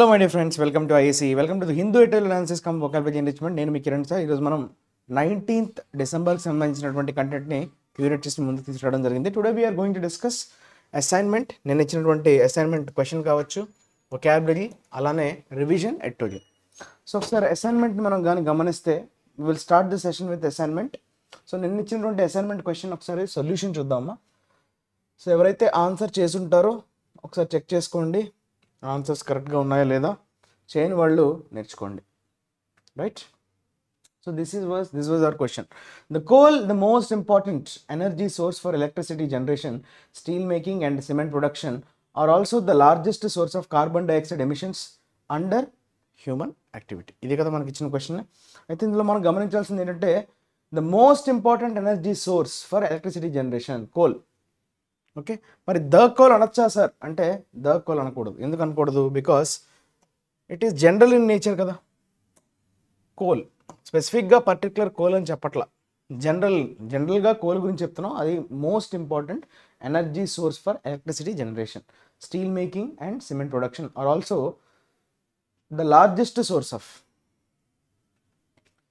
Hello my dear friends welcome to IC welcome to Hindu editorial analysis cum vocabulary enrichment నేను మీ Kiran sir ఈరోజు మనం nineteenth డిసెంబర్కి సంబంధించినటువంటి కంటెంట్ని క్యూరేట్ చేసి ముందుకు తీసుకురావడం జరిగింది today we are going to discuss assignment నేను ఇచ్చినటువంటి అసైన్మెంట్ క్వశ్చన్ కావచ్చు వొకాబులరీ అలానే రివిజన్ ఎట్టోరియల్ సో ఒకసారి అసైన్మెంట్ని మనం కానీ గమనిస్తే will start the session with assignment so నిన్న ఇచ్చినటువంటి అసైన్మెంట్ క్వశ్చన్ ఒకసారి సొల్యూషన్ చూద్దామా సో ఎవరైతే ఆన్సర్ చేసుంటారో ఒకసారి చెక్ చేసుకోండి ఆన్సర్స్ కరెక్ట్గా ఉన్నాయా లేదా చేయని వాళ్ళు నేర్చుకోండి right so this is was this was our question the coal the most important energy source for electricity generation steel making and cement production are also the largest source of carbon dioxide emissions under human activity ఇదే కదా మనకి ఇచ్చిన question అయితే ఇందులో మనం గమనించాల్సింది ఏంటంటే the most important energy source for electricity generation coal okay మరి ద కోల్ అనొచ్చా సార్ అంటే ద కోల్ అనకూడదు ఎందుకు అనకూడదు because it is general in nature కదా కోల్ స్పెసిఫిక్గా పర్టికులర్ కోల్ అని చెప్పట్లా జనరల్ జనరల్గా కోల్ గురించి చెప్తున్నాం అది most important energy source for electricity generation steel making and cement production are also the largest source of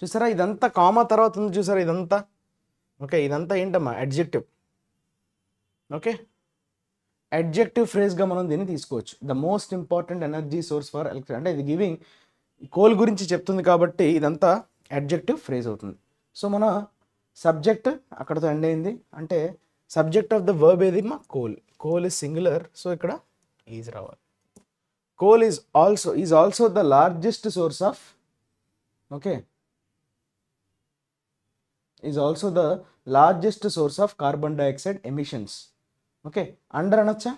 చూసారా ఇదంతా కామా తర్వాత ఉంది చూసారా ఇదంతా ఓకే ఇదంతా ఏంటమ్మా అడ్జెక్టివ్ ఓకే అడ్జెక్టివ్ ఫ్రేజ్గా మనం దీన్ని తీసుకోవచ్చు the most important energy source for electric అంటే ఇది గివింగ్ కోల్ గురించి చెప్తుంది కాబట్టి ఇదంతా అడ్జెక్టివ్ ఫ్రేజ్ అవుతుంది సో మన సబ్జెక్ట్ అక్కడతో ఎండ్ అయింది అంటే సబ్జెక్ట్ ఆఫ్ ద వర్బ్ ఏది మా coal coal is singular so ఇక్కడ ఈజ్ రావాలి coal is also is also the largest source of okay is also the largest source of carbon dioxide emissions okay under అనొచ్చా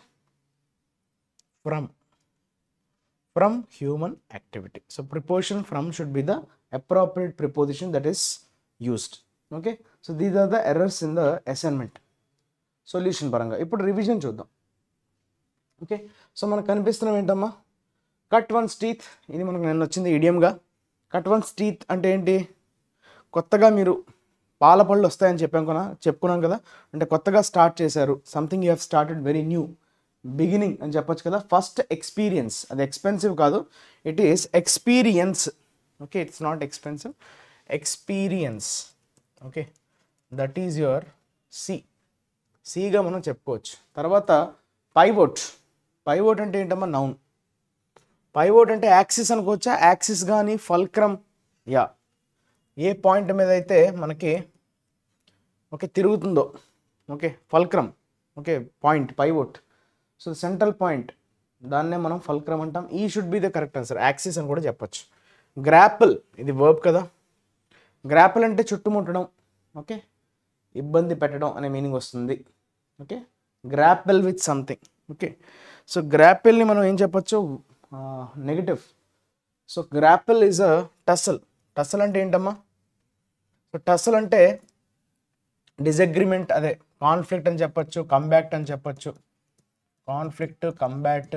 from from human activity so preposition from should be the appropriate preposition that is used okay so these are the errors in the assignment solution పరంగా ఇప్పుడు revision చూద్దాం okay so మనకు కనిపిస్తున్నాం ఏంటమ్మా cut once teeth ఇది మనకు నిన్న వచ్చింది ఇడియంగా cut once teeth అంటే ఏంటి కొత్తగా మీరు పాల పళ్ళు వస్తాయని చెప్పాం కదా చెప్పుకున్నాం కదా అంటే కొత్తగా స్టార్ట్ చేశారు something you have started very new beginning అని చెప్పొచ్చు కదా ఫస్ట్ ఎక్స్పీరియన్స్ అది ఎక్స్పెన్సివ్ కాదు it is experience okay it's not expensive experience okay that is your C సిగా మనం చెప్పుకోవచ్చు తర్వాత పైవోట్ పైవోట్ అంటే ఏంటమ్మా నౌన్ పైవోట్ అంటే యాక్సిస్ అనుకోవచ్చా యాక్సిస్ కానీ ఫల్క్రమ్ యా ఏ పాయింట్ మీద అయితే మనకి ఓకే తిరుగుతుందో okay fulcrum okay point pivot so central point దాన్నే మనం ఫల్క్రమ్ అంటాం ఈ should be the correct answer axis అని కూడా చెప్పచ్చు గ్రాపిల్ ఇది వర్బ్ కదా గ్రాపిల్ అంటే చుట్టుముట్టడం ఓకే ఇబ్బంది పెట్టడం అనే మీనింగ్ వస్తుంది okay grapple with something okay so గ్రాపిల్ని మనం ఏం చెప్పచ్చు negative so grapple is a tussle tussle అంటే ఏంటమ్మా సో టసల్ అంటే డిజగ్రిమెంట్ అదే కాన్ఫ్లిక్ట్ అని చెప్పచ్చు కంబ్యాక్ట్ అని చెప్పచ్చు conflict combat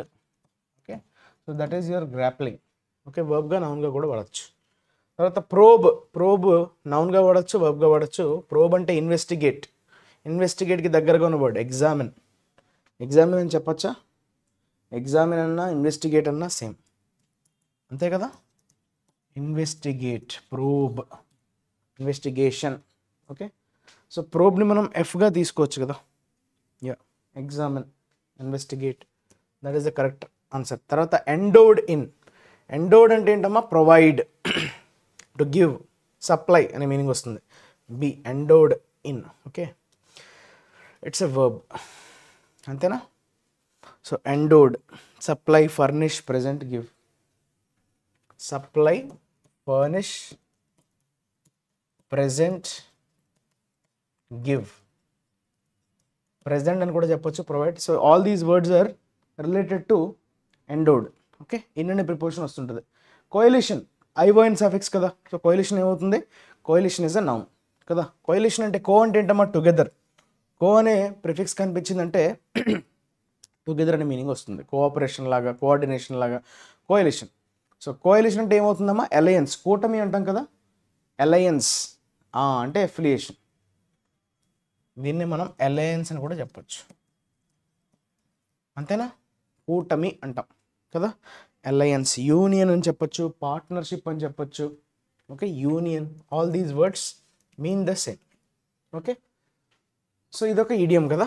okay so that is your grappling okay వర్బ్గా నౌన్గా కూడా వాడచ్చు తర్వాత ప్రోబ్ ప్రోబ్ నౌన్గా వాడచ్చు వర్బ్గా వాడచ్చు ప్రోబ్ అంటే ఇన్వెస్టిగేట్ ఇన్వెస్టిగేట్కి దగ్గరగా ఉన్న వర్డ్ ఎగ్జామిన్ ఎగ్జామిన్ అని చెప్పచ్చా ఎగ్జామిన్ అన్నా ఇన్వెస్టిగేట్ అన్నా సేమ్ అంతే కదా investigate probe investigation okay so ప్రోబ్ని మనం ఎఫ్గా తీసుకోవచ్చు కదా yeah examine investigate that is the correct answer తర్వాత ఎండోడ్ ఇన్ ఎండోడ్ అంటే ఏంటమ్మా ప్రొవైడ్ టు గివ్ సప్లై అనే మీనింగ్ వస్తుంది be endowed in okay it's a verb అంతేనా so endowed supply furnish present give supply furnish present give present అని కూడా చెప్పొచ్చు provide so all these words are related to endowed okay in preposition వస్తుంటుంది coalition ion suffix కదా so coalition ఏమవుతుంది coalition is a noun కదా coalition అంటే co అంటే ఏంటమ్మా టుగెదర్ కో అనే ప్రిఫిక్స్ కనిపించిందంటే టుగెదర్ అనే మీనింగ్ వస్తుంది కోఆపరేషన్ లాగా కోఆర్డినేషన్ లాగా కోయలిషన్ సో కోయలిషన్ అంటే ఏమవుతుందమ్మా ఎలయన్స్ కూటమి అంటాం కదా ఎలయన్స్ అంటే ఎఫిలియేషన్ దీన్ని మనం అలయన్స్ అని కూడా చెప్పచ్చు అంతేనా కూటమి అంటాం కదా అలయన్స్ యూనియన్ అని చెప్పొచ్చు పార్ట్నర్షిప్ అని చెప్పొచ్చు okay union all these words mean the same okay so ఇదొక ఈడియం కదా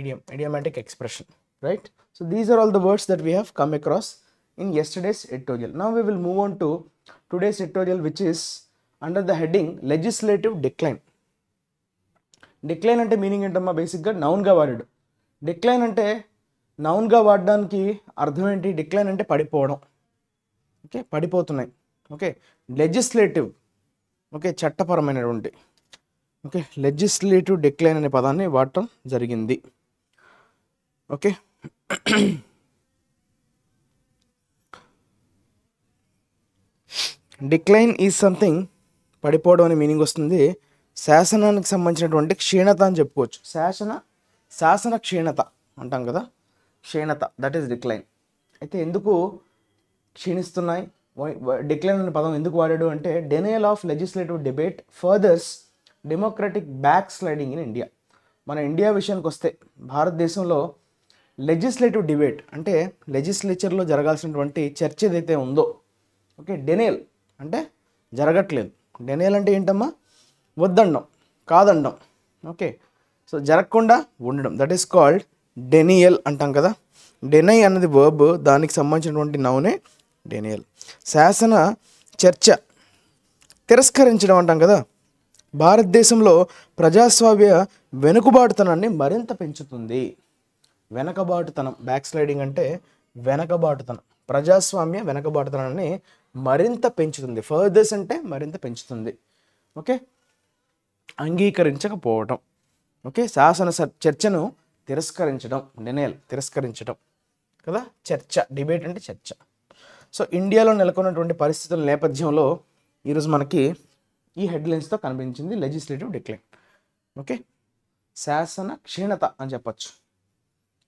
idiom idiomatic expression right so these are all the words that we have come across in yesterday's editorial నా we will move on to today's editorial which is under the heading legislative decline decline అంటే meaning ఏంటమ్మా బేసిక్గా నౌన్గా వాడాడు decline అంటే నౌన్గా వాడడానికి అర్థం ఏంటి decline అంటే పడిపోవడం ఓకే పడిపోతున్నాయి ఓకే లెజిస్లేటివ్ ఓకే చట్టపరమైనటువంటి ఓకే లెజిస్లేటివ్ డిక్లైన్ అనే పదాన్ని వాడటం జరిగింది ఓకే డిక్లైన్ ఈజ్ సంథింగ్ పడిపోవడం అనే మీనింగ్ వస్తుంది శాసనానికి సంబంధించినటువంటి క్షీణత అని చెప్పుకోవచ్చు శాసన శాసన క్షీణత అంటాం కదా క్షీణత దట్ ఈస్ డిక్లైన్ అయితే ఎందుకు క్షీణిస్తున్నాయి డిక్లైన్ అనే పదం ఎందుకు వాడాడు అంటే denial of legislative debate furthers democratic backsliding in India మన ఇండియా విషయానికి వస్తే భారతదేశంలో లెజిస్లేటివ్ డిబేట్ అంటే లెజిస్లేచర్లో జరగాల్సినటువంటి చర్చ ఏదైతే ఉందో ఓకే డెనియల్ అంటే జరగట్లేదు డెనియల్ అంటే ఏంటమ్మా వద్దండం కాదండం ఓకే సో జరగకుండా ఉండడం దట్ ఈస్ కాల్డ్ డెనియల్ అంటాం కదా డెనై అన్నది వర్బ్ దానికి సంబంధించినటువంటి నౌనే డెనియల్ శాసన చర్చ తిరస్కరించడం అంటాం కదా భారతదేశంలో ప్రజాస్వామ్య వెనుకబాటుతనాన్ని మరింత పెంచుతుంది వెనకబాటుతనం బ్యాక్ స్లైడింగ్ అంటే వెనకబాటుతనం ప్రజాస్వామ్య వెనకబాటుతనాన్ని మరింత పెంచుతుంది ఫర్దర్స్ అంటే మరింత పెంచుతుంది ఓకే అంగీకరించకపోవటం ఓకే శాసన చర్చను తిరస్కరించడం నిర్ణయాలు తిరస్కరించడం కదా చర్చ డిబేట్ అంటే చర్చ సో ఇండియాలో నెలకొన్నటువంటి పరిస్థితుల నేపథ్యంలో ఈరోజు మనకి ఈ హెడ్లైన్స్తో కనిపించింది లెజిస్లేటివ్ డిక్లైన్ ఓకే శాసన క్షీణత అని చెప్పచ్చు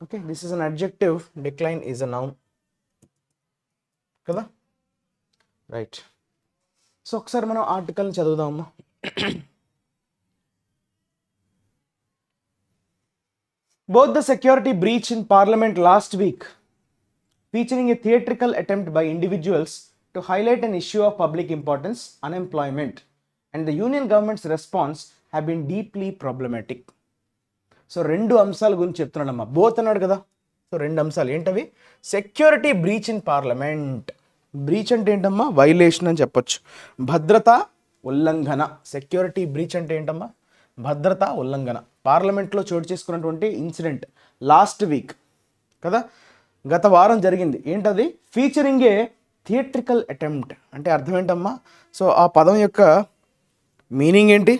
okay this is an adjective decline is a noun కదా రైట్ సో ఒకసారి మనం ఆర్టికల్ని చదువుదామా both the security breach in parliament last week featuring a theatrical attempt by individuals to highlight an issue of public importance unemployment and the union government's response have been deeply problematic so రెండు అంశాల గురించి చెప్తున్నాడమ్మా both అన్నాడు కదా so రెండు అంశాలు ఏంటవి security breach in parliament breach అంటే ఏంటమ్మా వైలేషన్ అని చెప్పొచ్చు భద్రత ఉల్లంఘన సెక్యూరిటీ బ్రీచ్ అంటే ఏంటమ్మా భద్రత ఉల్లంఘన పార్లమెంట్లో చోటు చేసుకున్నటువంటి ఇన్సిడెంట్ లాస్ట్ వీక్ కదా గత వారం జరిగింది ఏంటది ఫీచరింగే థియేట్రికల్ అటెంప్ట్ అంటే అర్థం ఏంటమ్మా సో ఆ పదం యొక్క మీనింగ్ ఏంటి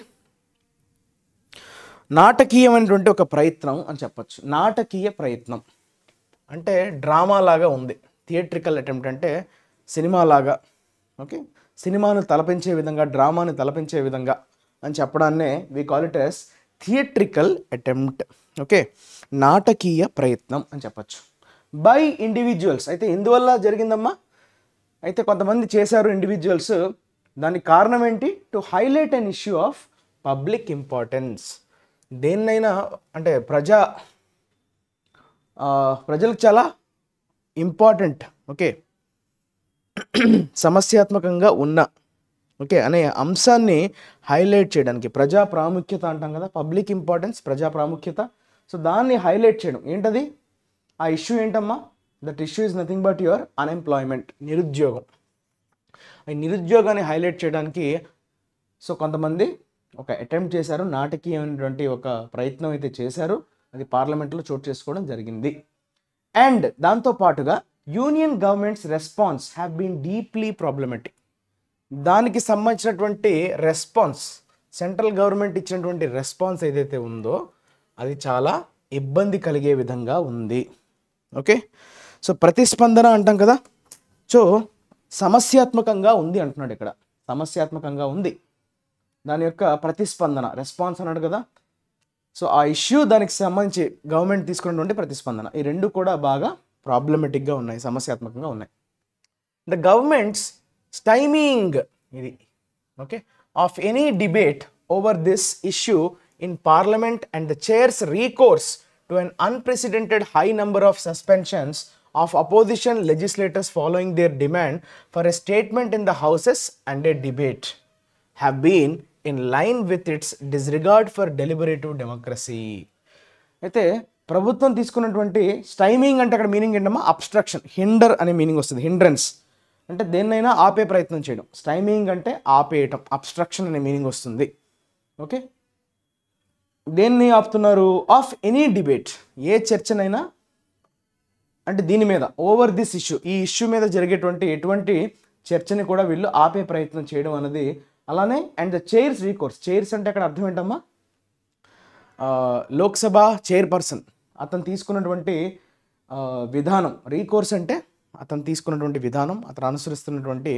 నాటకీయమైనటువంటి ఒక ప్రయత్నం అని చెప్పచ్చు నాటకీయ ప్రయత్నం అంటే డ్రామా లాగా ఉంది థియేట్రికల్ అటెంప్ట్ అంటే సినిమా లాగా ఓకే సినిమాను తలపించే విధంగా డ్రామాను తలపించే విధంగా అని చెప్పడాన్నే we call it as theatrical attempt okay నాటకీయ ప్రయత్నం అని చెప్పచ్చు బై ఇండివిజువల్స్ అయితే ఎందువల్ల జరిగిందమ్మా అయితే కొంతమంది చేశారు ఇండివిజువల్స్ దానికి కారణం ఏంటి to highlight an issue of public importance దేన్నైనా అంటే ప్రజా ప్రజలకు చాలా ఇంపార్టెంట్ ఓకే సమస్యాత్మకంగా ఉన్న ఓకే అనే అంశాన్ని హైలైట్ చేయడానికి ప్రజా ప్రాముఖ్యత అంటాం కదా పబ్లిక్ ఇంపార్టెన్స్ ప్రజా ప్రాముఖ్యత సో దాన్ని హైలైట్ చేయడం ఏంటది ఆ ఇష్యూ ఏంటమ్మా that issue is nothing but your unemployment నిరుద్యోగం ఈ నిరుద్యోగాన్ని హైలైట్ చేయడానికి సో కొంతమంది ఒక అటెంప్ట్ చేశారు నాటకీయమైనటువంటి ఒక ప్రయత్నం అయితే చేశారు అది పార్లమెంట్లో చోటు చేసుకోవడం జరిగింది అండ్ దాంతో పాటుగా union government's response have been deeply problematic దానికి సంబంధించినటువంటి రెస్పాన్స్ సెంట్రల్ గవర్నమెంట్ ఇచ్చినటువంటి రెస్పాన్స్ ఏదైతే ఉందో అది చాలా ఇబ్బంది కలిగే విధంగా ఉంది ఓకే సో ప్రతిస్పందన అంటాం కదా సో సమస్యాత్మకంగా ఉంది అంటున్నాడు ఇక్కడ సమస్యాత్మకంగా ఉంది దాని యొక్క ప్రతిస్పందన రెస్పాన్స్ అన్నాడు కదా సో ఆ ఇష్యూ దానికి సంబంధించి గవర్నమెంట్ తీసుకున్నటువంటి ప్రతిస్పందన ఈ రెండు కూడా బాగా ప్రాబ్లమెటిక్గా ఉన్నాయి సమస్యాత్మకంగా ఉన్నాయి ద గవర్నమెంట్స్ స్టైమింగ్ ఇది okay of any debate over this issue in parliament and the chair's recourse to an unprecedented high number of suspensions of opposition legislators following their demand for a statement in the Houses and a debate have been in line with its disregard for deliberative democracy. అయితే ప్రభుత్వం తీసుకున్నటువంటి స్టైమింగ్ అంటే అక్కడ meaning ఏంటమ్మా obstruction hinder అనే meaning వస్తుంది hindrance అంటే దేన్నైనా ఆపే ప్రయత్నం చేయడం స్టైమింగ్ అంటే ఆపేయటం అబ్స్ట్రక్షన్ అనే మీనింగ్ వస్తుంది ఓకే దేన్ని ఆపుతున్నారు ఆఫ్ ఎనీ డిబేట్ ఏ చర్చనైనా అంటే దీని మీద ఓవర్ దిస్ ఇష్యూ ఈ ఇష్యూ మీద జరిగేటువంటి ఎటువంటి చర్చని కూడా వీళ్ళు ఆపే ప్రయత్నం చేయడం అన్నది అలానే and the chair's recourse chair's అంటే అక్కడ అర్థం ఏంటమ్మా లోక్సభ చైర్పర్సన్ అతను తీసుకున్నటువంటి విధానం రీకోర్స్ అంటే అతను తీసుకున్నటువంటి విధానం అతను అనుసరిస్తున్నటువంటి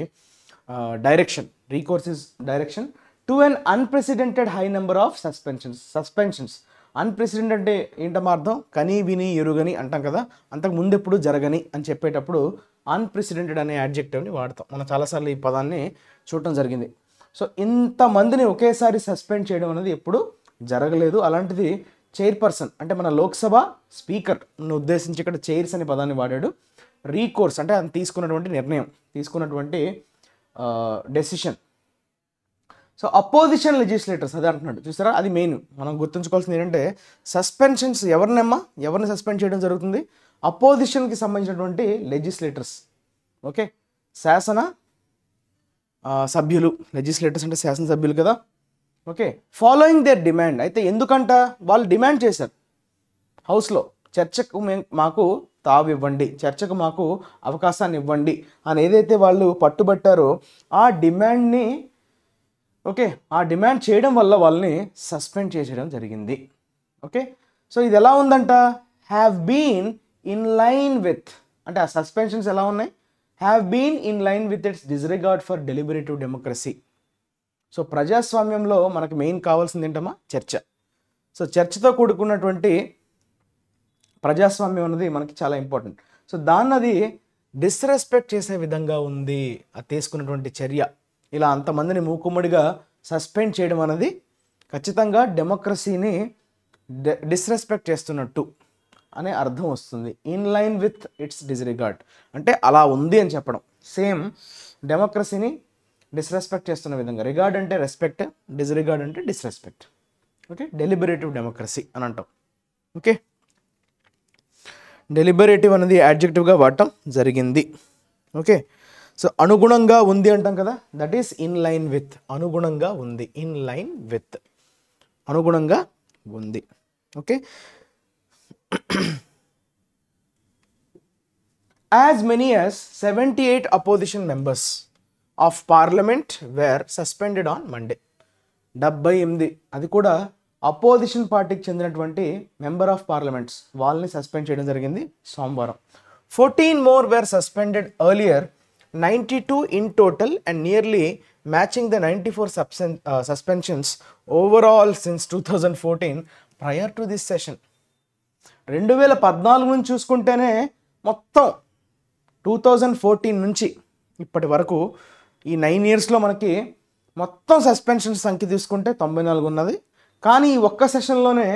direction recourses direction to an unprecedented high number of suspensions suspensions unprecedented అంటే ఏంటమ్మా అర్థం కని విని ఎరుగని అంటాం కదా అంతకు ముందెప్పుడు జరగని అని చెప్పేటప్పుడు అన్ప్రెసిడెంటెడ్ అనే యాడ్జెక్టివ్ని వాడతాం మనం చాలాసార్లు ఈ పదాన్ని చూడటం జరిగింది సో ఇంతమందిని ఒకేసారి సస్పెండ్ చేయడం అనేది ఎప్పుడు జరగలేదు అలాంటిది చైర్పర్సన్ అంటే మన లోక్సభ స్పీకర్ను ఉద్దేశించి ఇక్కడ చైర్స్ అనే పదాన్ని వాడాడు రీకోర్స్ అంటే అది తీసుకున్నటువంటి నిర్ణయం తీసుకున్నటువంటి డెసిషన్ సో అపోజిషన్ లెజిస్లేటర్స్ అదే అంటున్నాడు చూసారా అది మెయిన్ మనం గుర్తుంచుకోవాల్సింది ఏంటంటే సస్పెన్షన్స్ ఎవరినమ్మా ఎవరిని సస్పెండ్ చేయడం జరుగుతుంది అపోజిషన్కి సంబంధించినటువంటి లెజిస్లేటర్స్ ఓకే శాసన సభ్యులు లెజిస్లేటర్స్ అంటే శాసన సభ్యులు కదా ఓకే ఫాలోయింగ్ దేర్ డిమాండ్ అయితే ఎందుకంట వాళ్ళు డిమాండ్ చేశారు హౌస్లో చర్చకు మాకు తావివ్వండి చర్చకు మాకు అవకాశాన్ని ఇవ్వండి అని ఏదైతే వాళ్ళు పట్టుబట్టారో ఆ డిమాండ్ని ఓకే ఆ డిమాండ్ చేయడం వల్ల వాళ్ళని సస్పెండ్ చేసేయడం జరిగింది ఓకే సో ఇది ఎలా ఉందంట have been in line with అంటే ఆ సస్పెన్షన్స్ ఎలా ఉన్నాయి have been in line with its disregard for deliberative democracy so ప్రజాస్వామ్యంలో మనకు మెయిన్ కావాల్సింది ఏంటమ్మా చర్చ సో చర్చతో కూడుకున్నటువంటి ప్రజాస్వామ్యం అనేది మనకి చాలా ఇంపార్టెంట్ సో దాన్ని అది డిస్రెస్పెక్ట్ చేసే విధంగా ఉంది అది తీసుకున్నటువంటి చర్య ఇలా అంతమందిని మూకుమ్మడిగా సస్పెండ్ చేయడం అనేది ఖచ్చితంగా డెమోక్రసీని డిస్రెస్పెక్ట్ చేస్తున్నట్టు అనే అర్థం వస్తుంది in line with its disregard అంటే అలా ఉంది అని చెప్పడం సేమ్ డెమోక్రసీని డిస్రెస్పెక్ట్ చేస్తున్న విధంగా రిగార్డ్ అంటే రెస్పెక్ట్ డిజ్రిగార్డ్ అంటే డిస్రెస్పెక్ట్ ఓకే డెలిబరేటివ్ డెమోక్రసీ అని అంటాం ఓకే డెలిబరేటివ్ అనేది యాడ్జెక్టివ్గా వాడటం జరిగింది ఓకే సో అనుగుణంగా ఉంది అంటాం కదా that is in line with అనుగుణంగా ఉంది ఇన్ లైన్ విత్ అనుగుణంగా ఉంది okay as many as seventy eight opposition members of parliament were suspended on Monday డెబ్బై ఎనిమిది అది కూడా అపోజిషన్ పార్టీకి చెందినటువంటి మెంబర్ ఆఫ్ పార్లమెంట్స్ వాళ్ళని సస్పెండ్ చేయడం జరిగింది సోమవారం fourteen more were suspended earlier ninety two in total and nearly matching the ninety four సబ్సెన్ suspensions overall since two thousand fourteen prior to this session రెండు వేల పద్నాలుగు నుంచి చూసుకుంటేనే మొత్తం టూ థౌజండ్ ఫోర్టీన్ నుంచి ఇప్పటి వరకు ఈ నైన్ ఇయర్స్లో మనకి మొత్తం సస్పెన్షన్ సంఖ్య తీసుకుంటే తొంభై నాలుగు ఉన్నది కానీ ఈ ఒక్క సెషన్లోనే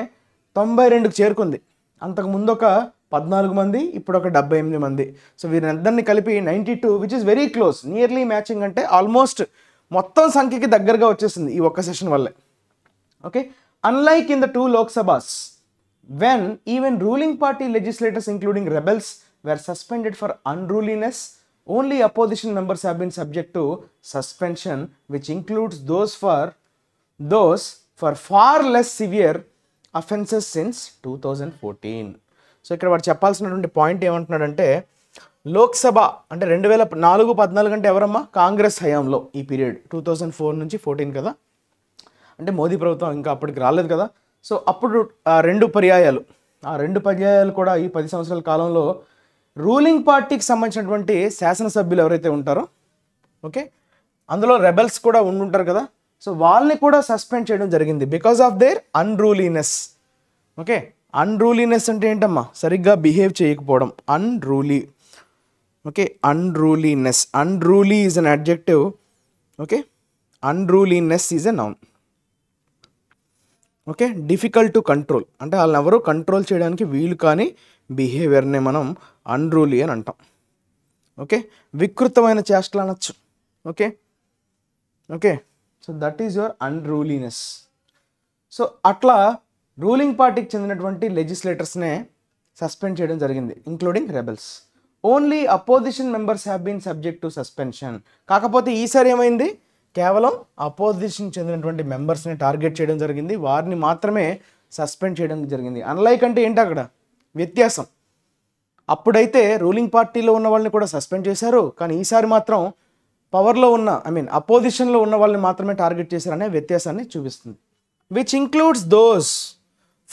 తొంభై రెండుకు చేరుకుంది అంతకు ముందు ఒక పద్నాలుగు మంది ఇప్పుడు ఒక డెబ్బై ఎనిమిది మంది సో వీరిని కలిపి ninety two which is very close nearly matching అంటే ఆల్మోస్ట్ మొత్తం సంఖ్యకి దగ్గరగా వచ్చేసింది ఈ ఒక్క సెషన్ వల్లే okay unlike in the two Lok Sabhas when even ruling party legislators including rebels were suspended for unruliness only opposition members have been subject to suspension which includes those for those for far less severe offences since two thousand fourteen so ఇక్కడ వాడు చెప్పాల్సినటువంటి point ఏమంటున్నాడంటే లోక్సభ అంటే రెండు వేల నాలుగు పద్నాలుగు అంటే ఎవరమ్మా కాంగ్రెస్ హయాంలో ఈ పీరియడ్ టూ థౌజండ్ ఫోర్ నుంచి ఫోర్టీన్ కదా అంటే మోదీ ప్రభుత్వం ఇంకా అప్పటికి రాలేదు కదా సో అప్పుడు రెండు పర్యాయాలు ఆ రెండు పర్యాయాలు కూడా ఈ పది సంవత్సరాల కాలంలో రూలింగ్ పార్టీకి సంబంధించినటువంటి శాసనసభ్యులు ఎవరైతే ఉంటారో ఓకే అందులో రెబల్స్ కూడా ఉండుంటారు కదా సో వాళ్ళని కూడా సస్పెండ్ చేయడం జరిగింది because of their unruliness okay unruliness అంటే ఏంటమ్మా సరిగ్గా బిహేవ్ చేయకపోవడం unruly okay unruliness unruly is an adjective okay unruliness is a noun okay difficult to control అంటే వాళ్ళని ఎవరు కంట్రోల్ చేయడానికి వీలు కానీ బిహేవియర్ని మనం అన్రూలీ అని అంటాం ఓకే వికృతమైన చేష్టలు అనొచ్చు okay okay so that is your unruliness so అట్లా రూలింగ్ పార్టీకి చెందినటువంటి లెజిస్లేటర్స్నే సస్పెండ్ చేయడం జరిగింది including rebels only opposition members have been subject to suspension కాకపోతే ఈసారి ఏమైంది కేవలం అపోజిషన్ చెందినటువంటి మెంబర్స్ని టార్గెట్ చేయడం జరిగింది వారిని మాత్రమే సస్పెండ్ చేయడం జరిగింది అన్లైక్ అంటే ఏంటి అక్కడ వ్యత్యాసం అప్పుడైతే రూలింగ్ పార్టీలో ఉన్న వాళ్ళని కూడా సస్పెండ్ చేశారు కానీ ఈసారి మాత్రం పవర్లో ఉన్న ఐ మీన్ అపోజిషన్లో ఉన్న వాళ్ళని మాత్రమే టార్గెట్ చేశారనే వ్యత్యాసాన్ని చూపిస్తుంది which includes those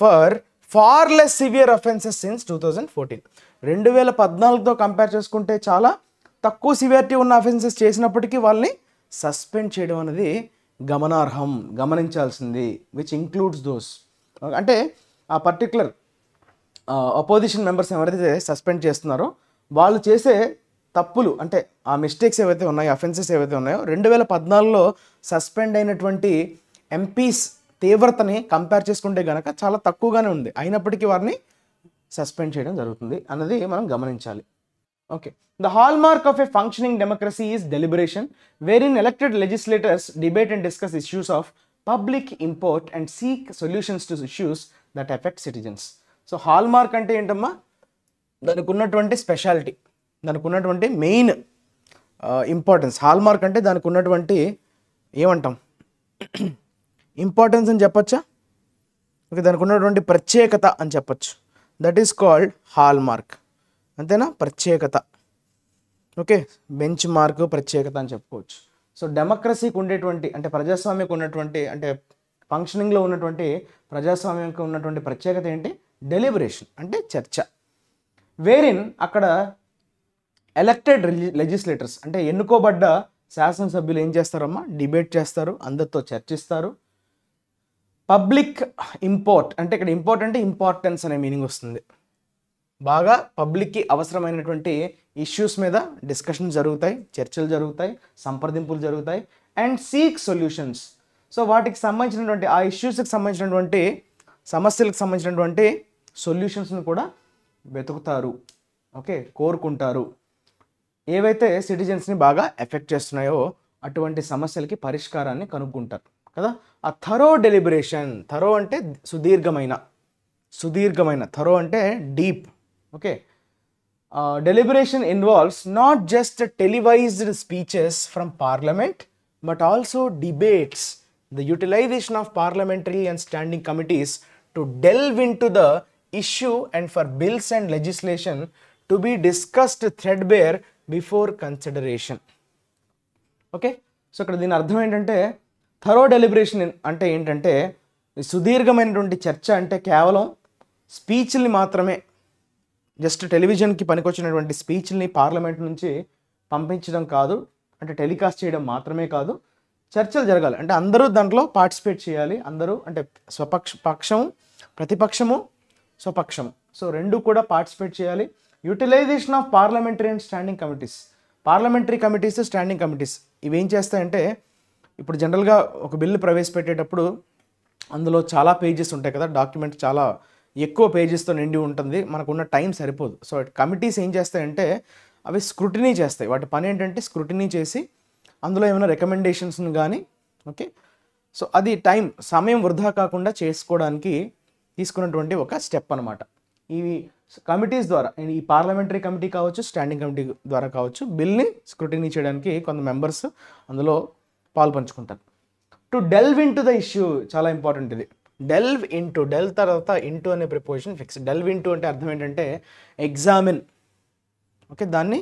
for far less severe offences since two thousand fourteen రెండు వేల పద్నాలుగుతో కంపేర్ చేసుకుంటే చాలా తక్కువ సివియారిటీ ఉన్న అఫెన్సెస్ చేసినప్పటికీ వాళ్ళని సస్పెండ్ చేయడం అనేది గమనార్హం గమనించాల్సింది విచ్ ఇంక్లూడ్స్ దోస్ అంటే ఆ పర్టికులర్ అపోజిషన్ మెంబర్స్ ఎవరైతే సస్పెండ్ చేస్తున్నారో వాళ్ళు చేసే తప్పులు అంటే ఆ మిస్టేక్స్ ఏవైతే ఉన్నాయో అఫెన్సెస్ ఏవైతే ఉన్నాయో రెండు వేల పద్నాలుగులో సస్పెండ్ అయినటువంటి ఎంపీస్ తీవ్రతని కంపేర్ చేసుకుంటే కనుక చాలా తక్కువగానే ఉంది అయినప్పటికీ వారిని సస్పెండ్ చేయడం జరుగుతుంది అన్నది మనం గమనించాలి okay the hallmark of a functioning democracy is deliberation wherein elected legislators debate and discuss issues of public import and seek solutions to issues that affect citizens so hallmark అంటే ఏంటమ్మా దానికి ఉన్నటువంటి speciality దానికి ఉన్నటువంటి main importance hallmark అంటే దానికి ఉన్నటువంటి ఏమంటాం ఇంపార్టెన్స్ అని చెప్పచ్చా ఓకే దానికి ఉన్నటువంటి ప్రత్యేకత అని చెప్పచ్చు దట్ ఈస్ కాల్డ్ హాల్మార్క్ అంతేనా ప్రత్యేకత ఓకే బెంచ్ మార్క్ ప్రత్యేకత అని చెప్పుకోవచ్చు సో డెమోక్రసీకి ఉండేటువంటి అంటే ప్రజాస్వామ్యకు ఉన్నటువంటి అంటే ఫంక్షనింగ్లో ఉన్నటువంటి ప్రజాస్వామ్యంకి ఉన్నటువంటి ప్రత్యేకత ఏంటి డెలిబరేషన్ అంటే చర్చ వేరిన్ అక్కడ ఎలక్టెడ్ లెజిస్లేటర్స్ అంటే ఎన్నుకోబడ్డ శాసనసభ్యులు ఏం చేస్తారమ్మా డిబేట్ చేస్తారు అందరితో చర్చిస్తారు పబ్లిక్ ఇంపోర్ట్ అంటే ఇక్కడ ఇంపోర్ట్ అంటే ఇంపార్టెన్స్ అనే మీనింగ్ వస్తుంది బాగా పబ్లిక్కి అవసరమైనటువంటి ఇష్యూస్ మీద డిస్కషన్ జరుగుతాయి చర్చలు జరుగుతాయి సంప్రదింపులు జరుగుతాయి అండ్ సీక్ సొల్యూషన్స్ సో వాటికి సంబంధించినటువంటి ఆ ఇష్యూస్కి సంబంధించినటువంటి సమస్యలకు సంబంధించినటువంటి సొల్యూషన్స్ను కూడా వెతుకుతారు ఓకే కోరుకుంటారు ఏవైతే సిటిజన్స్ని బాగా ఎఫెక్ట్ చేస్తున్నాయో అటువంటి సమస్యలకి పరిష్కారాన్ని కనుక్కుంటారు కదా ఆ థరో డెలిబరేషన్ థరో అంటే సుదీర్ఘమైన సుదీర్ఘమైన థరో అంటే deep okay deliberation involves not just televised speeches from parliament but also debates the utilization of parliamentary and standing committees to delve into the issue and for bills and legislation to be discussed threadbare before consideration okay so ఇక్కడ దీని అర్థం ఏంటంటే thorough deliberation అంటే ఏంటంటే సుదీర్ఘమైనటువంటి చర్చ అంటే కేవలం స్పీచ్ని మాత్రమే జస్ట్ టెలివిజన్కి పనికొచ్చినటువంటి స్పీచ్ని పార్లమెంట్ నుంచి పంపించడం కాదు అంటే టెలికాస్ట్ చేయడం మాత్రమే కాదు చర్చలు జరగాలి అంటే అందరూ దాంట్లో పార్టిసిపేట్ చేయాలి అందరూ అంటే స్వపక్ష పక్షము ప్రతిపక్షము స్వపక్షము సో రెండు కూడా పార్టిసిపేట్ చేయాలి utilization of parliamentary and standing committees parliamentary committees standing committees ఇవి ఏం చేస్తాయంటే ఇప్పుడు జనరల్గా ఒక బిల్లు ప్రవేశపెట్టేటప్పుడు అందులో చాలా పేజెస్ ఉంటాయి కదా డాక్యుమెంట్ చాలా ఎక్కువ పేజెస్తో నిండి ఉంటుంది మనకున్న టైం సరిపోదు సో కమిటీస్ ఏం చేస్తాయంటే అవి స్క్రూటినీ చేస్తాయి వాటి పని ఏంటంటే స్క్రూటినీ చేసి అందులో ఏమైనా రికమెండేషన్స్ని కానీ ఓకే సో అది టైం సమయం వృధా కాకుండా చేసుకోవడానికి తీసుకున్నటువంటి ఒక స్టెప్ అనమాట ఇవి కమిటీస్ ద్వారా ఈ పార్లమెంటరీ కమిటీ కావచ్చు స్టాండింగ్ కమిటీ ద్వారా కావచ్చు బిల్ని స్క్రూటినీ చేయడానికి కొంత మెంబర్స్ అందులో పాలు పంచుకుంటారు to delve into the issue చాలా ఇంపార్టెంట్ ఇది డెల్వ్ టు డెల్ తర్వాత ఇంటూ అనే ప్రిపోజిషన్ ఫిక్స్ డెల్వ్ టు అంటే అర్థం ఏంటంటే ఎగ్జామిన్ ఓకే దాన్ని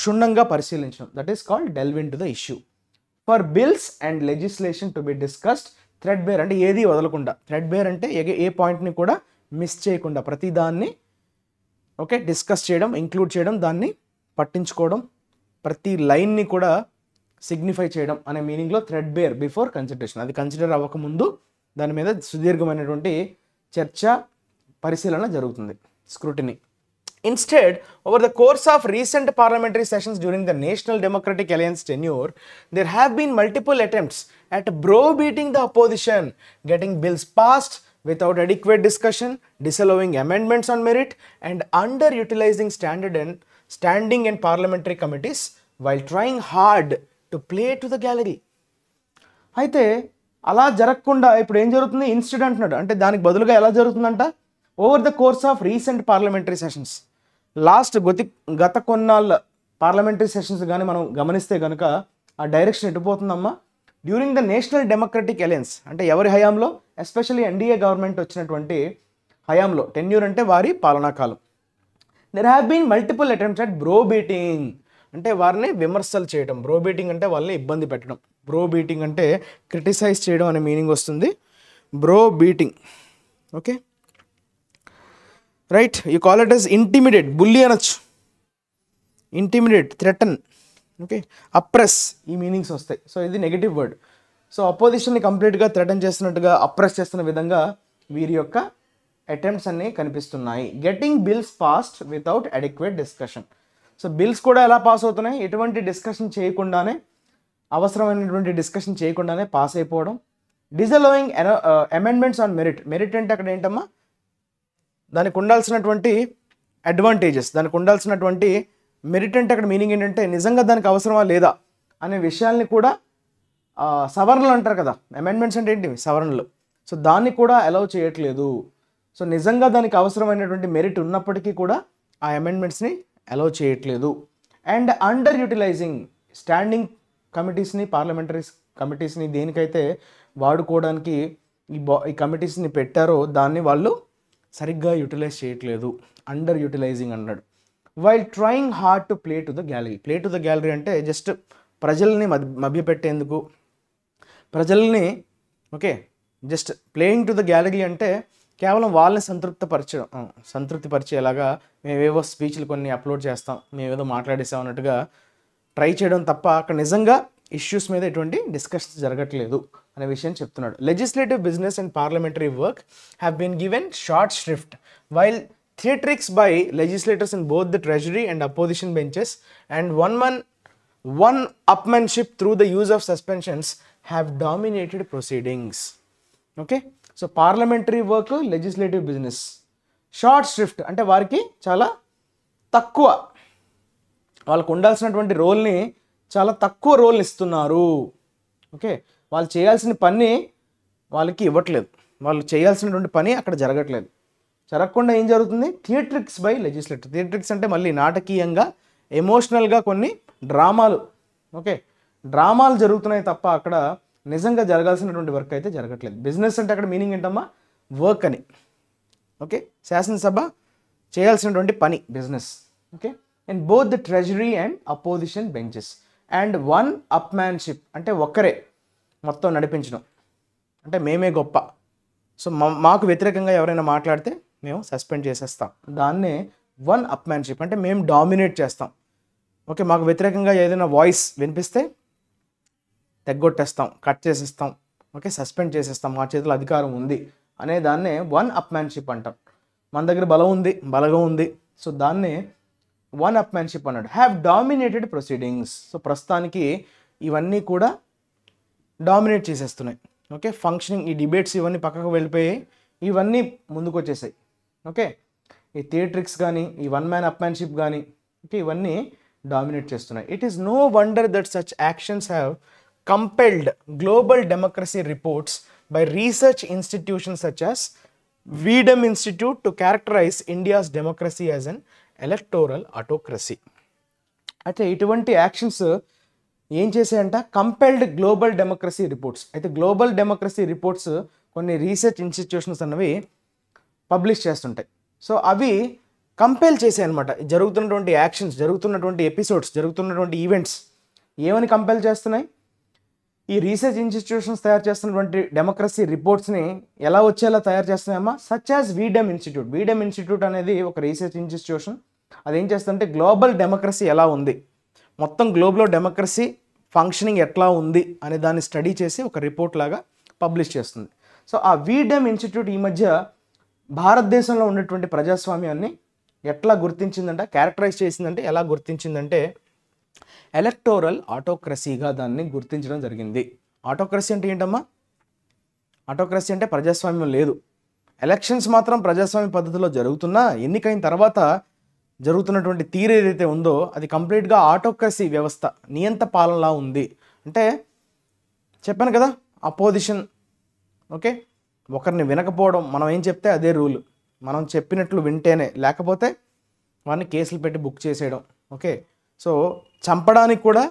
క్షుణ్ణంగా పరిశీలించడం that is called delve into the issue for bills and legislation to be discussed threadbare అంటే ఏది వదలకుండా థ్రెడ్ బేర్ అంటే ఏ పాయింట్ని కూడా మిస్ చేయకుండా ప్రతిదాన్ని ఓకే డిస్కస్ చేయడం ఇంక్లూడ్ చేయడం దాన్ని పట్టించుకోవడం ప్రతి లైన్ని కూడా సిగ్నిఫై చేయడం అనే మీనింగ్లో థ్రెడ్ బేర్ బిఫోర్ కన్సిడరేషన్ అది కన్సిడర్ అవ్వకముందు దాని మీద సుదీర్ఘమైనటువంటి చర్చ పరిశీలన జరుగుతుంది scrutiny instead over the course of recent parliamentary sessions during the National Democratic Alliance tenure there have been multiple attempts at browbeating the opposition getting bills passed without adequate discussion discussion, amendments on merit and under underutilizing standard and standing and parliamentary committees while trying hard to play to the gallery అయితే అలా జరగకుండా ఇప్పుడు ఏం జరుగుతుంది instead అంటున్నాడు అంటే దానికి బదులుగా ఎలా జరుగుతుందంట over the course of recent parliamentary sessions last గతి గత కొన్నాళ్ళ పార్లమెంటరీ సెషన్స్ కానీ మనం గమనిస్తే కనుక ఆ డైరెక్షన్ ఎటుపోతుందమ్మా during the National Democratic Alliance అంటే ఎవరి హయాంలో ఎస్పెషల్లీ ఎన్డీఏ గవర్నమెంట్ వచ్చినటువంటి హయాంలో టెన్యూర్ అంటే వారి పాలనాకాలం there have been multiple attempts at browbeating అంటే వారిని విమర్శలు చేయడం బ్రో బీటింగ్ అంటే వాళ్ళని ఇబ్బంది పెట్టడం బ్రో బీటింగ్ అంటే క్రిటిసైజ్ చేయడం అనే మీనింగ్ వస్తుంది browbeating okay right you call it is intimidate bully అనొచ్చు ఇంటిమిడేట్ థ్రెటన్ ఓకే అప్రెస్ ఈ మీనింగ్స్ వస్తాయి సో ఇది నెగిటివ్ వర్డ్ సో అపోజిషన్ని కంప్లీట్గా థ్రెటన్ చేస్తున్నట్టుగా అప్రెస్ చేస్తున్న విధంగా వీరి యొక్క అటెంప్ట్స్ అన్నీ కనిపిస్తున్నాయి getting bills passed without adequate discussion so bills కూడా ఎలా పాస్ అవుతున్నాయి ఎటువంటి డిస్కషన్ చేయకుండానే అవసరమైనటువంటి డిస్కషన్ చేయకుండానే పాస్ అయిపోవడం disallowing amendments on merit merit అంటే అక్కడ ఏంటమ్మా దానికి ఉండాల్సినటువంటి అడ్వాంటేజెస్ దానికి ఉండాల్సినటువంటి మెరిట్ అంటే అక్కడ మీనింగ్ ఏంటంటే నిజంగా దానికి అవసరమా లేదా అనే విషయాల్ని కూడా సవరణలు అంటారు కదా అమెండ్మెంట్స్ అంటే ఏంటివి సవరణలు సో దాన్ని కూడా అలౌ చేయట్లేదు సో నిజంగా దానికి అవసరమైనటువంటి మెరిట్ ఉన్నప్పటికీ కూడా ఆ అమెండ్మెంట్స్ని అలౌ చేయట్లేదు అండ్ అండర్ యూటిలైజింగ్ స్టాండింగ్ కమిటీస్ని పార్లమెంటరీ కమిటీస్ని దేనికైతే వాడుకోవడానికి ఈ బా ఈ కమిటీస్ని పెట్టారో దాన్ని వాళ్ళు సరిగ్గా యూటిలైజ్ చేయట్లేదు అండర్ యూటిలైజింగ్ అన్నాడు while trying hard to play to the gallery play to the gallery అంటే జస్ట్ ప్రజల్ని మభ్యపెట్టేందుకు ప్రజల్ని okay just playing to the gallery అంటే కేవలం వాళ్ళని సంతృప్తి పరిచేలాగా మేమేవో స్పీచ్లు కొన్ని అప్లోడ్ చేస్తాం మేమేదో మాట్లాడేసాం అన్నట్టుగా ట్రై చేయడం తప్ప అక్కడ నిజంగా ఇష్యూస్ మీద ఎటువంటి డిస్కషన్స్ జరగట్లేదు అనే విషయం చెప్తున్నాడు legislative business and parliamentary work have been given short shift while theatrics by legislators in both the treasury and opposition benches and one man one upmanship through the use of suspensions have dominated proceedings okay so parliamentary work legislative business short shift అంటే వారికి చాలా తక్కువ వాళ్ళకు ఉండాల్సినటువంటి రోల్ని చాలా తక్కువ రోల్ని ఇస్తున్నారు okay వాళ్ళు చేయాల్సిన పని వాళ్ళకి ఇవ్వట్లేదు వాళ్ళు చేయాల్సినటువంటి పని అక్కడ జరగట్లేదు జరగకుండా ఏం జరుగుతుంది థియేట్రిక్స్ బై లెజిస్లేటివ్ థియేట్రిక్స్ అంటే మళ్ళీ నాటకీయంగా ఎమోషనల్గా కొన్ని డ్రామాలు ఓకే డ్రామాలు జరుగుతున్నాయి తప్ప అక్కడ నిజంగా జరగాల్సినటువంటి వర్క్ అయితే జరగట్లేదు బిజినెస్ అంటే అక్కడ మీనింగ్ ఏంటమ్మా వర్క్ అని ఓకే శాసనసభ చేయాల్సినటువంటి పని business okay and both the treasury and opposition benches and one upmanship అంటే ఒక్కరే మొత్తం నడిపించడం అంటే మేమే గొప్ప సో మాకు వ్యతిరేకంగా ఎవరైనా మాట్లాడితే మేము సస్పెండ్ చేసేస్తాం దాన్నే వన్ అప్ అంటే మేము డామినేట్ చేస్తాం ఓకే మాకు వ్యతిరేకంగా ఏదైనా వాయిస్ వినిపిస్తే తెగ్గొట్టేస్తాం కట్ చేసేస్తాం ఓకే సస్పెండ్ చేసేస్తాం మా చేతిలో అధికారం ఉంది అనే దాన్నే వన్ అప్మ్యాన్షిప్ అంటాం మన దగ్గర బలం ఉంది బలగం ఉంది సో దాన్ని వన్ అప్మ్యాన్షిప్ అన్నాడు హ్యావ్ డామినేటెడ్ ప్రొసీడింగ్స్ సో ప్రస్తుతానికి ఇవన్నీ కూడా డామినేట్ చేసేస్తున్నాయి ఓకే ఫంక్షనింగ్ ఈ డిబేట్స్ ఇవన్నీ పక్కకు వెళ్ళిపోయాయి ఇవన్నీ ముందుకు వచ్చేసాయి ఓకే ఈ థియేట్రిక్స్ కానీ ఈ వన్ మ్యాన్ అప్మ్యాన్షిప్ కానీ ఓకే ఇవన్నీ డామినేట్ చేస్తున్నాయి it is no wonder that such actions have compelled global democracy reports by research institutions such as V-Dem Institute to characterize India's democracy as an electoral autocracy అయితే ఇటువంటి actions ఏం చేశాయంట compelled global democracy reports అయితే global democracy reports కొన్ని research institutions అన్నవి publish చేస్తుంటాయి so అవి compel అనమాట జరుగుతున్నటువంటి యాక్షన్స్ జరుగుతున్నటువంటి ఎపిసోడ్స్ జరుగుతున్నటువంటి ఈవెంట్స్ ఏమని కంపెల్ చేస్తున్నాయి ఈ రీసెర్చ్ ఇన్స్టిట్యూషన్స్ తయారు చేస్తున్నటువంటి డెమోక్రసీ రిపోర్ట్స్ని ఎలా వచ్చేలా తయారు చేస్తున్నాయమ్మా such as V-Dem Institute V-Dem Institute అనేది ఒక రీసెర్చ్ ఇన్స్టిట్యూషన్ అది ఏం చేస్తుందంటే గ్లోబల్ డెమోక్రసీ ఎలా ఉంది మొత్తం గ్లోబల్లో డెమోక్రసీ ఫంక్షనింగ్ ఎట్లా ఉంది అనే దాన్ని స్టడీ చేసి ఒక రిపోర్ట్ లాగా పబ్లిష్ చేస్తుంది సో ఆ వీడెమ్ ఇన్స్టిట్యూట్ ఈ మధ్య భారతదేశంలో ఉన్నటువంటి ప్రజాస్వామ్యాన్ని ఎట్లా గుర్తించిందంట క్యారెక్టరైజ్ చేసిందంటే ఎలా గుర్తించిందంటే ఎలక్టోరల్ ఆటోక్రసీగా దాన్ని గుర్తించడం జరిగింది ఆటోక్రసీ అంటే ఏంటమ్మా ఆటోక్రసీ అంటే ప్రజాస్వామ్యం లేదు ఎలక్షన్స్ మాత్రం ప్రజాస్వామ్య పద్ధతిలో జరుగుతున్నా ఎన్నికైన తర్వాత జరుగుతున్నటువంటి తీరు ఏదైతే ఉందో అది కంప్లీట్గా ఆటోక్రసీ వ్యవస్థ నియంత పాలనలా ఉంది అంటే చెప్పాను కదా అపోజిషన్ ఓకే ఒకరిని వినకపోవడం మనం ఏం చెప్తే అదే రూల్ మనం చెప్పినట్లు వింటేనే లేకపోతే వాడిని కేసులు పెట్టి బుక్ చేసేయడం ఓకే సో చంపడానికి కూడా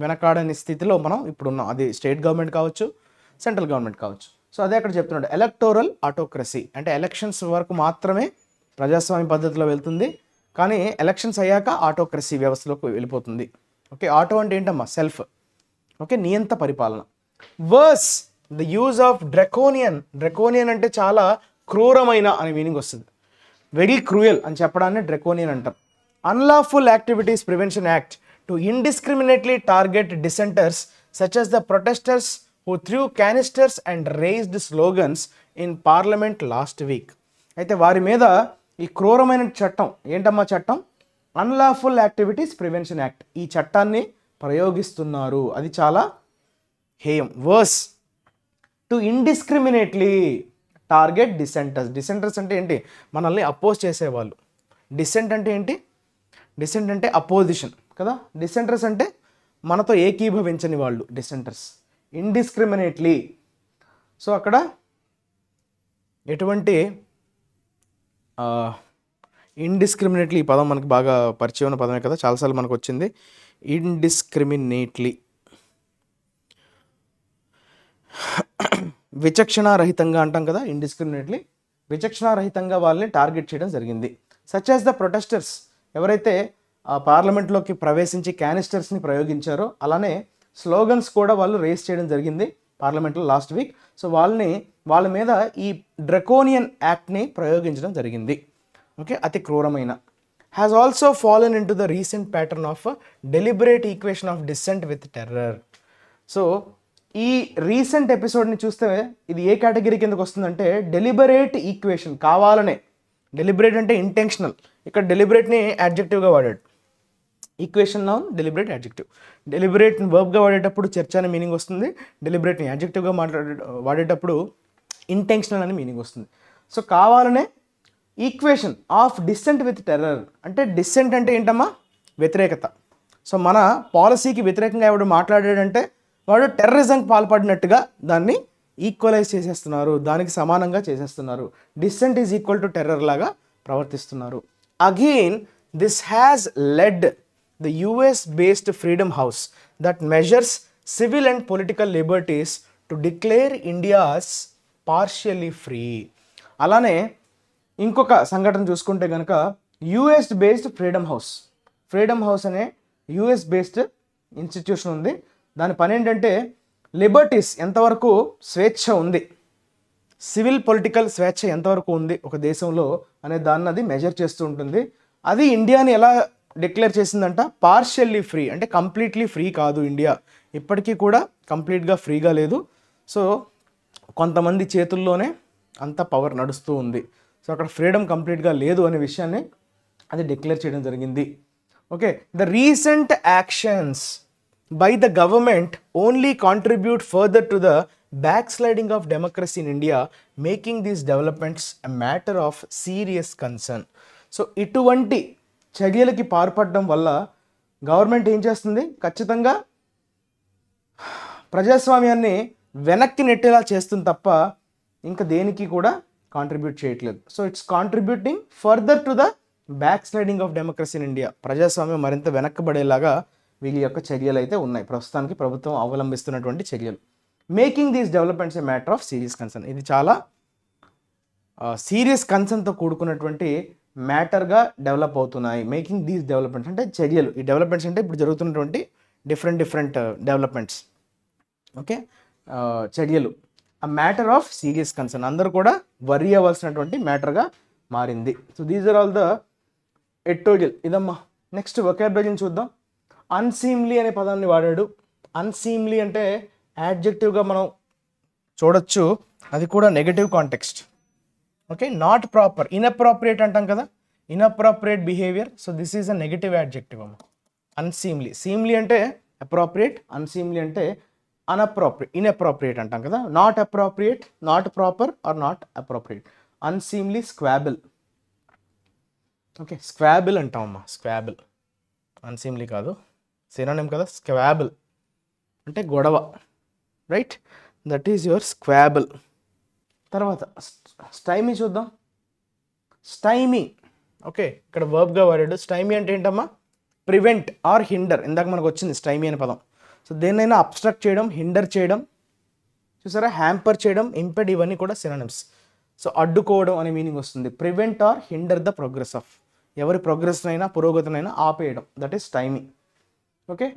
వెనకాడని స్థితిలో మనం ఇప్పుడు ఉన్నాం అది స్టేట్ గవర్నమెంట్ కావచ్చు సెంట్రల్ గవర్నమెంట్ కావచ్చు సో అదే అక్కడ చెప్తున్నాడు ఎలక్టోరల్ ఆటోక్రసీ అంటే ఎలక్షన్స్ వరకు మాత్రమే ప్రజాస్వామ్య పద్ధతిలో వెళ్తుంది కానీ ఎలక్షన్స్ అయ్యాక ఆటోక్రసీ వ్యవస్థలోకి వెళ్ళిపోతుంది ఓకే ఆటో అంటే ఏంటమ్మా సెల్ఫ్ ఓకే నియంత పరిపాలన worse the use of draconian draconian అంటే చాలా క్రూరమైన అనే మీనింగ్ వస్తుంది వెరీ క్రూయల్ అని చెప్పడాన్ని డ్రెకోనియన్ అంటారు Unlawful Activities Prevention Act to indiscriminately target dissenters such as the protesters who threw canisters and raised slogans in parliament last week. అయితే వారి మీద ఈ క్రూరమైన చట్టం ఏంటమ్మా చట్టం అన్లాఫుల్ యాక్టివిటీస్ ప్రివెన్షన్ యాక్ట్ ఈ చట్టాన్ని ప్రయోగిస్తున్నారు అది చాలా హేయం worse to indiscriminately target dissenters dissenters అంటే ఏంటి మనల్ని అపోజ్ చేసేవాళ్ళు డిసెంట్ అంటే ఏంటి డిసెంట్ అంటే అపోజిషన్ కదా డిసెంటర్స్ అంటే మనతో ఏకీభవించని వాళ్ళు డిసెంటర్స్ ఇండిస్క్రిమినేట్లీ సో అక్కడ ఎటువంటి ఇండిస్క్రిమినేట్లీ ఈ పదం మనకి బాగా పరిచయం ఉన్న పదమే కదా చాలాసార్లు మనకు వచ్చింది ఇండిస్క్రిమినేట్లీ విచక్షణారహితంగా అంటాం కదా ఇండిస్క్రిమినేట్లీ విచక్షణారహితంగా వాళ్ళని టార్గెట్ చేయడం జరిగింది సచ్ యాజ్ ద ప్రొటెస్టర్స్ ఎవరైతే ఆ పార్లమెంట్లోకి ప్రవేశించి క్యానిస్టర్స్ని ప్రయోగించారో అలానే స్లోగన్స్ కూడా వాళ్ళు రేస్ చేయడం జరిగింది పార్లమెంట్లో లాస్ట్ వీక్ సో వాళ్ళని వాళ్ళ మీద ఈ డ్రకోనియన్ యాక్ట్ని ప్రయోగించడం జరిగింది ఓకే అతి క్రూరమైన has also fallen into the recent pattern of deliberate equation of dissent with terror so ఈ రీసెంట్ ఎపిసోడ్ని చూస్తే ఇది ఏ కేటగిరీ కిందకు వస్తుందంటే డెలిబరేట్ ఈక్వేషన్ కావాలనే డెలిబరేట్ అంటే ఇంటెన్షనల్ ఇక్కడ డెలిబరేట్ని యాడ్జెక్టివ్గా వాడాడు equation noun deliberate adjective deliberate వర్బ్గా వాడేటప్పుడు చర్చ అనే మీనింగ్ వస్తుంది డెలిబరేట్ని యాడ్జెక్టివ్గా మాట్లాడే వాడేటప్పుడు ఇంటెన్షనల్ అనే మీనింగ్ వస్తుంది సో కావాలనే equation of dissent with terror అంటే డిస్సెంట్ అంటే ఏంటమ్మా వ్యతిరేకత సో మన పాలసీకి వ్యతిరేకంగా ఎవడు మాట్లాడాడంటే వాడు టెర్రరిజంకి పాల్పడినట్టుగా దాన్ని ఈక్వలైజ్ చేసేస్తున్నారు దానికి సమానంగా చేసేస్తున్నారు dissent is equal to terror లాగా ప్రవర్తిస్తున్నారు Again, this has led the US based Freedom House that measures civil and political liberties to declare India's partially free. అలానే ఇంకొక సంఘటన చూసుకుంటే కనుక US based Freedom House Freedom House అనే US based institution ఉంది దాని పని ఏంటంటే లిబర్టీస్ ఎంతవరకు స్వేచ్ఛ ఉంది సివిల్ పొలిటికల్ స్వేచ్ఛ ఎంతవరకు ఉంది ఒక దేశంలో అనే దాన్ని అది మెజర్ చేస్తూ ఉంటుంది అది ఇండియాని ఎలా డిక్లేర్ చేసిందంట పార్షియల్లీ ఫ్రీ అంటే కంప్లీట్లీ ఫ్రీ కాదు ఇండియా ఇప్పటికీ కూడా కంప్లీట్గా ఫ్రీగా లేదు సో కొంతమంది చేతుల్లోనే అంత పవర్ నడుస్తూ ఉంది సో అక్కడ ఫ్రీడమ్ కంప్లీట్గా లేదు అనే విషయాన్ని అది డిక్లేర్ చేయడం జరిగింది okay the recent actions by the government only contribute further to the sliding of democracy in India making these developments a matter of serious concern so ఇటువంటి చర్యలకి పాల్పడడం వల్ల గవర్నమెంట్ ఏం చేస్తుంది ఖచ్చితంగా ప్రజాస్వామ్యాన్ని వెనక్కి నెట్టేలా చేస్తుంది తప్ప ఇంకా దేనికి కూడా కాంట్రిబ్యూట్ చేయట్లేదు so it's contributing further to the back sliding of democracy in India ప్రజాస్వామ్యం మరింత వెనక్కబడేలాగా వీళ్ళ యొక్క చర్యలు అయితే ఉన్నాయి ప్రస్తుతానికి ప్రభుత్వం అవలంబిస్తున్నటువంటి చర్యలు making these developments a matter of serious concern ఇది చాలా సీరియస్ కన్సర్న్తో కూడుకున్నటువంటి మ్యాటర్గా డెవలప్ అవుతున్నాయి మేకింగ్ దీస్ డెవలప్మెంట్స్ అంటే చర్యలు ఈ డెవలప్మెంట్స్ అంటే ఇప్పుడు జరుగుతున్నటువంటి డిఫరెంట్ డిఫరెంట్ డెవలప్మెంట్స్ ఓకే చర్యలు ఆ మ్యాటర్ ఆఫ్ సీరియస్ కన్సర్న్ అందరూ కూడా వరీ అవ్వాల్సినటువంటి మ్యాటర్గా మారింది so these are all the ఎట్టోజల్ ఇదమ్మా నెక్స్ట్ అబ్బాయిని చూద్దాం అన్సీమ్లీ అనే పదాన్ని వాడాడు అన్సీమ్లీ అంటే యాడ్జెక్టివ్గా మనం చూడొచ్చు అది కూడా negative context okay not proper inappropriate అంటాం కదా inappropriate behaviour so this is a negative adjective అమ్మ అన్సీమ్లీ సీమ్లీ అంటే అప్రాప్రియేట్ అన్సీమ్లీ అంటే అన్అప్రాప్రియేట్ ఇన్అప్రాప్రియేట్ అంటాం కదా not appropriate not proper or not appropriate unseemly squabble okay squabble అంటాం అమ్మా స్క్వాబిల్ అన్సీమ్లీ కాదు సినానేమ్ కదా స్క్వాబిల్ అంటే గొడవ right that is your squabble తర్వాత స్టైమీ చూద్దాం స్టైమీ ఓకే ఇక్కడ వర్బ్గా వాడాడు స్టైమీ అంటే ఏంటమ్మా ప్రివెంట్ ఆర్ హిండర్ ఇందాక మనకు వచ్చింది స్టైమీ అనే పదం సో దేన్నైనా అబ్స్ట్రక్ట్ చేయడం హిండర్ చేయడం చూసారా హ్యాంపర్ చేయడం ఇంపెడ్ ఇవన్నీ కూడా సినానిమ్స్ సో అడ్డుకోవడం అనే మీనింగ్ వస్తుంది prevent or hinder the progress of ఎవరి ప్రోగ్రెస్నైనా పురోగతినైనా ఆపేయడం that is timing okay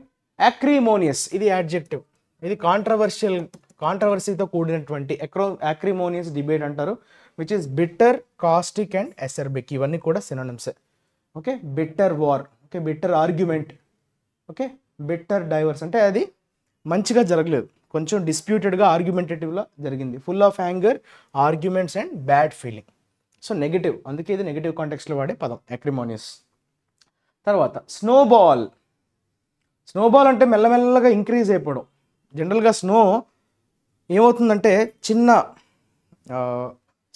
acrimonious ఇది యాడ్జెక్టివ్ ఇది కాంట్రవర్షియల్ కాంట్రవర్సీతో కూడినటువంటి ఎక్రో యాక్రిమోనియస్ డిబేట్ అంటారు which is bitter caustic and acerbic ఇవన్నీ కూడా సినోనిమ్సే okay bitter war okay bitter argument okay bitter divorce అంటే అది మంచిగా జరగలేదు కొంచెం డిస్ప్యూటెడ్గా ఆర్గ్యుమెంటేటివ్లో జరిగింది full of anger arguments and bad feeling so negative అందుకే ఇది నెగిటివ్ కాంటెక్స్లో వాడే పదం అక్రిమోనియస్ తర్వాత స్నోబాల్ స్నోబాల్ అంటే మెల్లమెల్లగా ఇంక్రీజ్ అయిపోవడం జనరల్గా స్నో ఏమవుతుందంటే చిన్న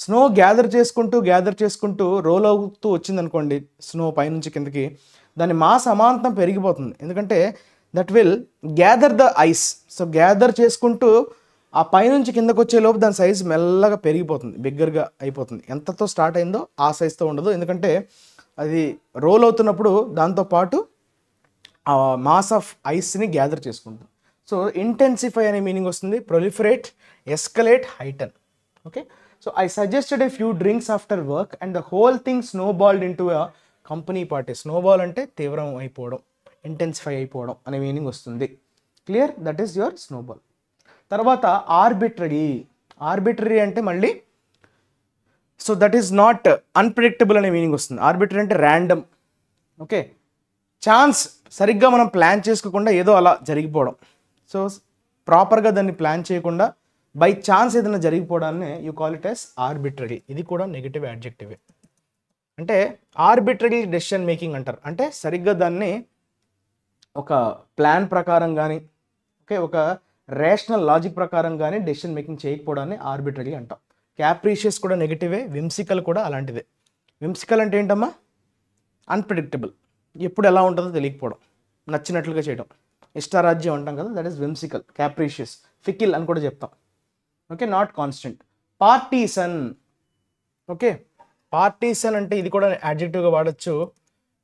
స్నో గ్యాదర్ చేసుకుంటూ గ్యాదర్ చేసుకుంటూ రోల్ అవుతూ వచ్చిందనుకోండి స్నో పైనుంచి కిందకి దాని మా సమాంతం పెరిగిపోతుంది ఎందుకంటే that will gather the ice so gather చేసుకుంటూ ఆ పైనుంచి కిందకు వచ్చే లోపు దాని సైజ్ మెల్లగా పెరిగిపోతుంది బిగ్గర్గా అయిపోతుంది ఎంతతో స్టార్ట్ అయిందో ఆ సైజ్తో ఉండదు ఎందుకంటే అది రోల్ అవుతున్నప్పుడు దాంతోపాటు మాస్ ఆఫ్ ఐస్ని గ్యాదర్ చేసుకుంటుంది సో ఇంటెన్సిఫై అనే మీనింగ్ వస్తుంది proliferate escalate heighten okay so I suggested a few drinks after work and the whole thing snowballed into company party snowball అంటే తీవ్రం అయిపోవడం ఇంటెన్సిఫై అయిపోవడం అనే మీనింగ్ వస్తుంది clear that is your snowball తర్వాత arbitrary arbitrary అంటే మళ్ళీ so that is not unpredictable అనే మీనింగ్ వస్తుంది ఆర్బిటరీ అంటే ర్యాండమ్ ఓకే ఛాన్స్ సరిగ్గా మనం ప్లాన్ చేసుకోకుండా ఏదో అలా జరిగిపోవడం సో ప్రాపర్గా దాన్ని ప్లాన్ చేయకుండా బై ఛాన్స్ ఏదైనా జరిగిపోవడాన్ని you call it as arbitrary ఇది కూడా నెగిటివ్ యాడ్జెక్టివే అంటే ఆర్బిట్రరీ డెసిషన్ మేకింగ్ అంటారు అంటే సరిగ్గా దాన్ని ఒక ప్లాన్ ప్రకారం కానీ ఓకే ఒక రేషనల్ లాజిక్ ప్రకారం కానీ డెసిషన్ మేకింగ్ చేయకపోవడాన్ని ఆర్బిట్రరీ అంటాం క్యాప్రీషియస్ కూడా నెగిటివే విమ్సికల్ కూడా అలాంటిదే విమ్సికల్ అంటే ఏంటమ్మా అన్ప్రిడిక్టబుల్ ఎప్పుడు ఎలా ఉంటుందో తెలియకపోవడం నచ్చినట్లుగా చేయడం ఇష్టారాజ్యం అంటాం కదా that is whimsical capricious fickle అని కూడా చెప్తాం okay not constant partisan okay partisan అంటే ఇది కూడా యాడ్జెక్టివ్గా వాడచ్చు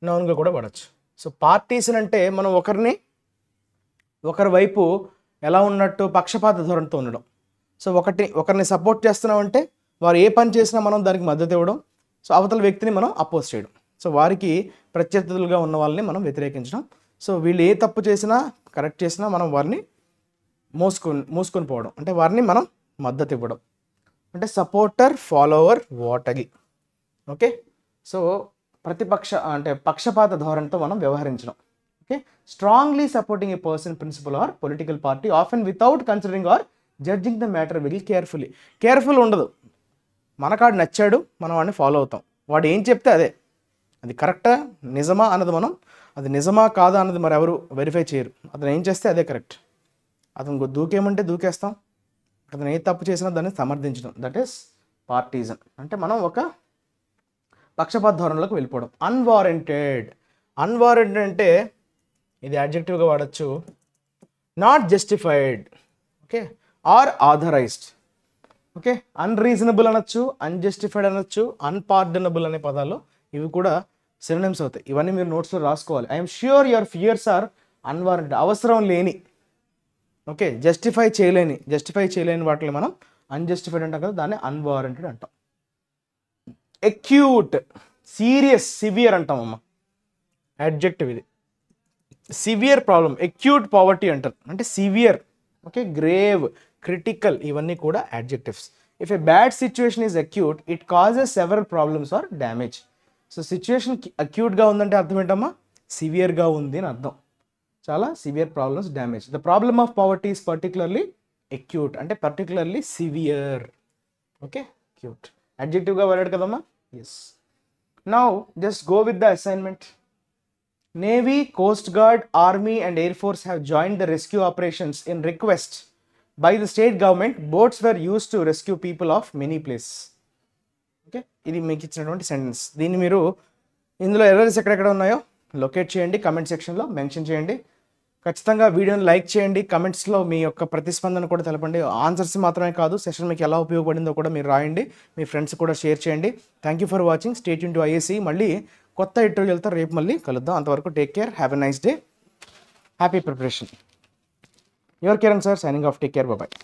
నౌన్గా కూడా వాడచ్చు సో పార్టీసన్ అంటే మనం ఒకరిని ఒకరి వైపు ఎలా ఉన్నట్టు పక్షపాత ధోరణితో ఉండడం సో ఒకటి ఒకరిని సపోర్ట్ చేస్తున్నామంటే వారు ఏ పని చేసినా మనం దానికి మద్దతు ఇవ్వడం సో అవతల వ్యక్తిని మనం అపోజ్ చేయడం సో వారికి ప్రత్యర్థులుగా ఉన్న వాళ్ళని మనం వ్యతిరేకించడం సో వీళ్ళు ఏ తప్పు చేసినా కరెక్ట్ చేసినా మనం వారిని మోసుకొని మోసుకొని పోవడం అంటే వారిని మనం మద్దతు ఇవ్వడం అంటే సపోర్టర్ ఫాలోవర్ ఓటగి ఓకే సో ప్రతిపక్ష అంటే పక్షపాత ధోరణితో మనం వ్యవహరించడం okay strongly supporting a person principle or political party often without considering or judging the matter will carefully careful ఉండదు మనకాడు నచ్చాడు మనం వాడిని ఫాలో అవుతాం వాడు ఏం చెప్తే అదే అది కరెక్టా నిజమా అన్నది మనం అది నిజమా కాదా అన్నది మరి ఎవరు వెరిఫై చేయరు అతను ఏం చేస్తే అదే కరెక్ట్ అతను దూకేమంటే దూకేస్తాం అతను ఏ తప్పు చేసినా దాన్ని సమర్థించడం దట్ ఈస్ పార్టీజన్ అంటే మనం ఒక పక్షపాత ధోరణిలోకి వెళ్ళిపోవడం అన్వారెంటెడ్ అన్వారెంటెడ్ అంటే ఇది యాడ్జెక్టివ్గా వాడచ్చు not justified okay or authorized okay unreasonable అనొచ్చు అన్జస్టిఫైడ్ అనొచ్చు అన్పార్డనబుల్ అనే పదాలు ఇవి కూడా సినిమ్స్ అవుతాయి ఇవన్నీ మీరు నోట్స్లో రాసుకోవాలి I'm sure your fears are unwarranted అవసరం లేని ఓకే జస్టిఫై చేయలేని జస్టిఫై చేయలేని వాటిని మనం అన్జస్టిఫైడ్ అంటాం కదా దాన్ని అన్వారెంటెడ్ అంటాం ఎక్యూట్ సీరియస్ సివియర్ అంటాం అమ్మ అడ్జెక్టివ్ ఇది సివియర్ ప్రాబ్లం ఎక్యూట్ పావర్టీ అంటారు అంటే సివియర్ ఓకే గ్రేవ్ క్రిటికల్ ఇవన్నీ కూడా adjectives if a bad situation is acute it causes several problems or damage so situation అక్యూట్గా ఉందంటే అర్థం ఏంటమ్మా సివియర్గా ఉంది అని అర్థం చాలా severe problems damage the problem of poverty is particularly acute అంటే పర్టికులర్లీ సివియర్ ఓకే క్యూట్ అడ్జెక్టివ్గా వాడాడు కదమ్మా yes now just go with the assignment navy coast guard army and air force have join the rescue operations in request by the state government boats were use to rescue people of many places okay ఇది మీకు ఇచ్చినటువంటి sentence దీన్ని మీరు ఇందులో errors ఎక్కడెక్కడ ఉన్నాయో locate చేయండి comment సెక్షన్లో మెన్షన్ చేయండి ఖచ్చితంగా వీడియోని లైక్ చేయండి కమెంట్స్లో మీ యొక్క ప్రతిస్పందన కూడా తెలపండి ఆన్సర్స్ మాత్రమే కాదు సెషన్ మీకు ఎలా ఉపయోగపడిందో కూడా మీరు రాయండి మీ ఫ్రెండ్స్ కూడా షేర్ చేయండి thank you for watching state into IAC మళ్ళీ కొత్త వెళ్తా రేపు మళ్ళీ కలుద్దాం అంతవరకు take care have a nice day happy preparation your Kiran sir signing off take care బాబాయ్